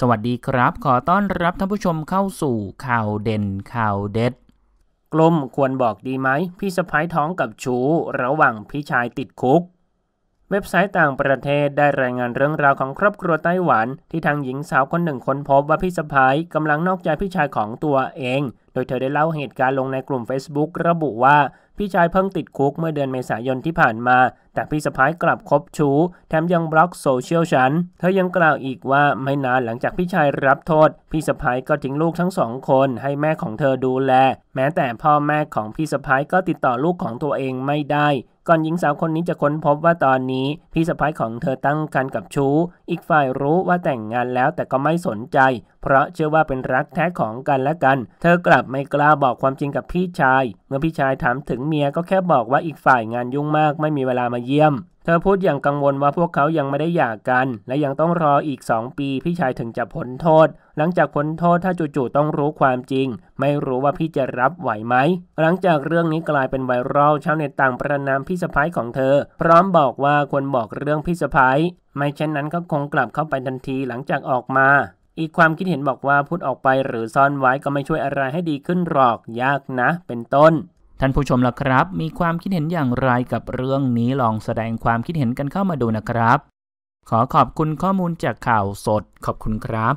สวัสดีครับ ขอต้อนรับท่านผู้ชมเข้าสู่ข่าวเด่นข่าวเด็ด กลมควรบอกดีไหม พี่สะพ้ายท้องกับชูระหว่างพี่ชายติดคุก เว็บไซต์ต่างประเทศได้รายงานเรื่องราวของครอบครัวไต้หวัน ที่ทางหญิงสาวคนหนึ่งคนพบว่าพี่สะพ้ายกำลังนอกใจพี่ชายของตัวเองโดยเธอได้เล่าเหตุการณ์ลงในกลุ่ม Facebook ระบุว่าพี่ชายเพิ่งติดคุกเมื่อเดือนเมษายนที่ผ่านมา แต่พี่สะพ้ายกลับคบชู้แถมยังบล็อกโซเชียลฉันเธอยังกล่าวอีกว่าไม่นานหลังจากพี่ชายรับโทษพี่สะพ้ายก็ทิ้งลูกทั้งสองคนให้แม่ของเธอดูแล แม้แต่พ่อแม่ของพี่สะพ้ายก็ติดต่อลูกของตัวเองไม่ได้ ก่อนหญิงสาวคนนี้จะค้นพบว่าตอนนี้พี่สะพ้ายของเธอตั้งครรภ์กับชู้ อีกฝ่ายรู้ว่าแต่งงานแล้วแต่ก็ไม่สนใจ เพราะเชื่อว่าเป็นรักแท้ของกันและกัน เธอกล่าวบไม่กล้าบอกความจริงกับพี่ชาย เมื่อพี่ชายถามถึงเมียก็แค่บอกว่าอีกฝ่ายงานยุ่งมากไม่มีเวลามาเยี่ยม เธอพูดอย่างกังวลว่าพวกเขายังไม่ได้หย่ากัน และยังต้องรออีกสองปี พี่ชายถึงจะพ้นโทษ หลังจากพ้นโทษถ้าจู่ๆต้องรู้ความจริง ไม่รู้ว่าพี่จะรับไหวไหม หลังจากเรื่องนี้กลายเป็นไวรัลชาวเน็ตต่างประนามพี่สะพ้ายของเธอ พร้อมบอกว่าควรบอกเรื่องพี่สะพ้ายไม่เช่นนั้นก็คงกลับเข้าไปทันทีหลังจากออกมาอีกความคิดเห็นบอกว่าพูดออกไปหรือซ่อนไว้ก็ไม่ช่วยอะไรให้ดีขึ้นหรอก ยากนะเป็นต้น ท่านผู้ชมล่ะครับ มีความคิดเห็นอย่างไรกับเรื่องนี้ลองแสดงความคิดเห็นกันเข้ามาดูนะครับ ขอขอบคุณข้อมูลจากข่าวสด ขอบคุณครับ